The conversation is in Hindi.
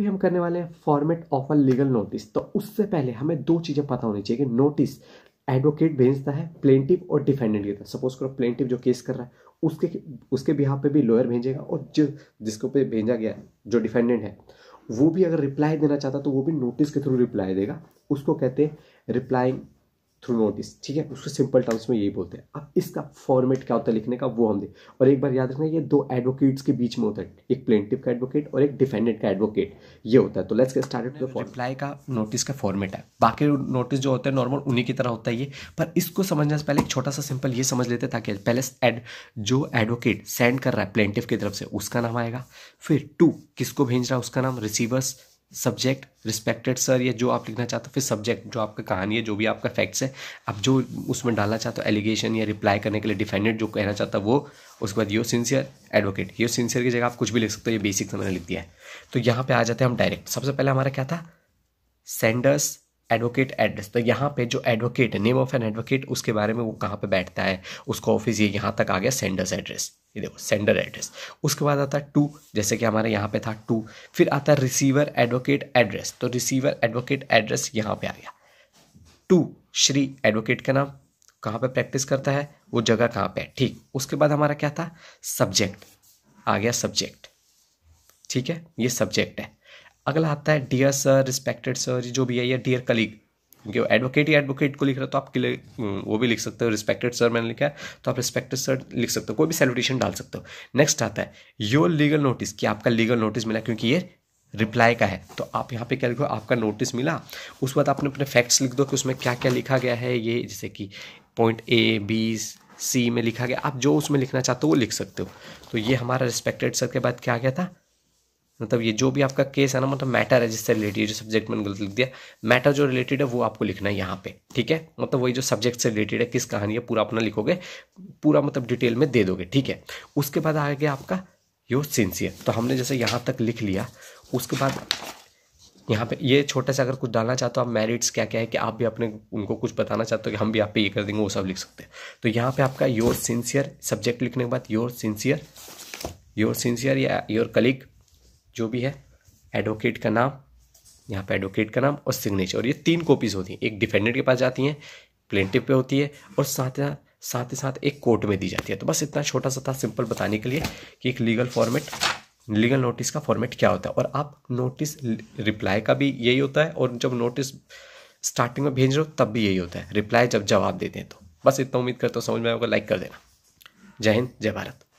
अभी हम करने वाले हैं format of a legal notice तो उससे पहले हमें दो चीज़ें पता होनी चाहिए कि नोटिस एडवोकेट भेजता है प्लेंटिव और डिफेंडेंट की तरफ सपोज करो प्लेंटिव जो केस कर रहा है उसके उसके भी यहाँ पे भी लॉयर भेजेगा और जो जिसके ऊपर भेजा गया जो डिफेंडेंट है वो भी अगर रिप्लाई देना चाहता तो वो भी नोटिस के थ्रू रिप्लाई देगा उसको कहते हैं रिप्लाइंग थ्रू नोटिस ठीक है उसको सिंपल टर्म्स में यही बोलते हैं अब इसका फॉर्मेट क्या होता है लिखने का वो हम दे और एक बार याद रखना ये दो एडवोकेट्स के बीच में होता है एक प्लेंटिव का एडवोकेट और एक डिफेंडेंट का एडवोकेट ये होता है तो लेट्स स्टार्टेड रिप्लाई का नोटिस का फॉर्मेट है बाकी नोटिस जो होता है नॉर्मल उन्हीं की तरह होता है ये पर इसको समझने से पहले एक छोटा सा सिंपल ये समझ लेते हैं ताकि पहले एड जो एडवोकेट सेंड कर रहा है प्लेंटिव की तरफ से उसका नाम आएगा फिर टू किसको भेज रहा है उसका नाम रिसीवर्स सब्जेक्ट रिस्पेक्टेड सर या जो आप लिखना चाहते हो फिर सब्जेक्ट जो आपका कहानी है जो भी आपका फैक्ट्स है आप जो उसमें डालना चाहते हो एलिगेशन या रिप्लाई करने के लिए डिफेंडेंट जो कहना चाहता है वो उसके बाद your sincere advocate your sincere की जगह आप कुछ भी लिख सकते हो ये बेसिक मैंने लिख दिया है तो यहाँ पर आ जाते हैं हम डायरेक्ट सबसे पहले हमारा क्या था सेंडर्स एडवोकेट एड्रेस तो यहाँ पे जो advocate name of an advocate उसके बारे में वो कहाँ पे बैठता है उसका ऑफिस ये यहाँ तक आ गया सेंडर्स एड्रेस ये देखो सेंडर एड्रेस उसके बाद आता है टू जैसे कि हमारे यहाँ पे था टू फिर आता है रिसीवर एडवोकेट एड्रेस तो रिसीवर एडवोकेट एड्रेस यहाँ पे आ गया टू श्री एडवोकेट का नाम कहाँ पे प्रैक्टिस करता है वो जगह कहाँ पे है ठीक उसके बाद हमारा क्या था सब्जेक्ट आ गया सब्जेक्ट ठीक है ये सब्जेक्ट है अगला आता है डियर सर रिस्पेक्टेड सर जो भी है या डियर कलीग क्योंकि एडवोकेट या एडवोकेट को लिख रहा है तो आप के हम्म, वो भी लिख सकते हो रिस्पेक्टेड सर मैंने लिखा है तो आप रिस्पेक्टेड सर लिख सकते हो कोई भी सैल्यूटेशन डाल सकते हो नेक्स्ट आता है योर लीगल नोटिस कि आपका लीगल नोटिस मिला क्योंकि ये रिप्लाई का है तो आप यहाँ पे क्या लिखो आपका नोटिस मिला उस बाद आपने अपने फैक्ट्स लिख दो कि उसमें क्या क्या लिखा गया है ये जैसे कि पॉइंट ए बी सी में लिखा गया आप जो उसमें लिखना चाहते हो वो लिख सकते हो तो ये हमारा रिस्पेक्टेड सर के बाद क्या आ गया था मतलब ये जो भी आपका केस है ना मतलब मैटर है जिससे रिलेटेड जो सब्जेक्ट मैंने गलत लिख दिया मैटर जो रिलेटेड है वो आपको लिखना है यहाँ पे ठीक है मतलब वही जो सब्जेक्ट से रिलेटेड है किस कहानी है पूरा अपना लिखोगे पूरा मतलब डिटेल में दे दोगे ठीक है उसके बाद आ गया आपका योर सिंसियर तो हमने जैसे यहाँ तक लिख लिया उसके बाद यहाँ पे ये छोटा सा अगर कुछ डालना चाहते हो आप मेरिट्स क्या क्या है कि आप भी अपने उनको कुछ बताना चाहते हो कि हम भी आप पे ये कर देंगे वो सब लिख सकते हैं तो यहाँ पे आपका योर सिंसियर सब्जेक्ट लिखने के बाद योर सिंसियर योर सिंसियर या योर कलीग जो भी है एडवोकेट का नाम यहाँ पे एडवोकेट का नाम और सिग्नेचर और ये तीन कॉपीज़ होती हैं एक डिफेंडेंट के पास जाती हैं प्लेंटिव पे होती है और साथ ही साथ ही साथ एक कोर्ट में दी जाती है तो बस इतना छोटा सा था सिंपल बताने के लिए कि एक लीगल फॉर्मेट लीगल नोटिस का फॉर्मेट क्या होता है और आप नोटिस रिप्लाई का भी यही होता है और जब नोटिस स्टार्टिंग में भेज रहे हो तब भी यही होता है रिप्लाई जब जवाब देते हैं तो बस इतना उम्मीद करता हूँ समझ में आएगा लाइक कर देना जय हिंद जय भारत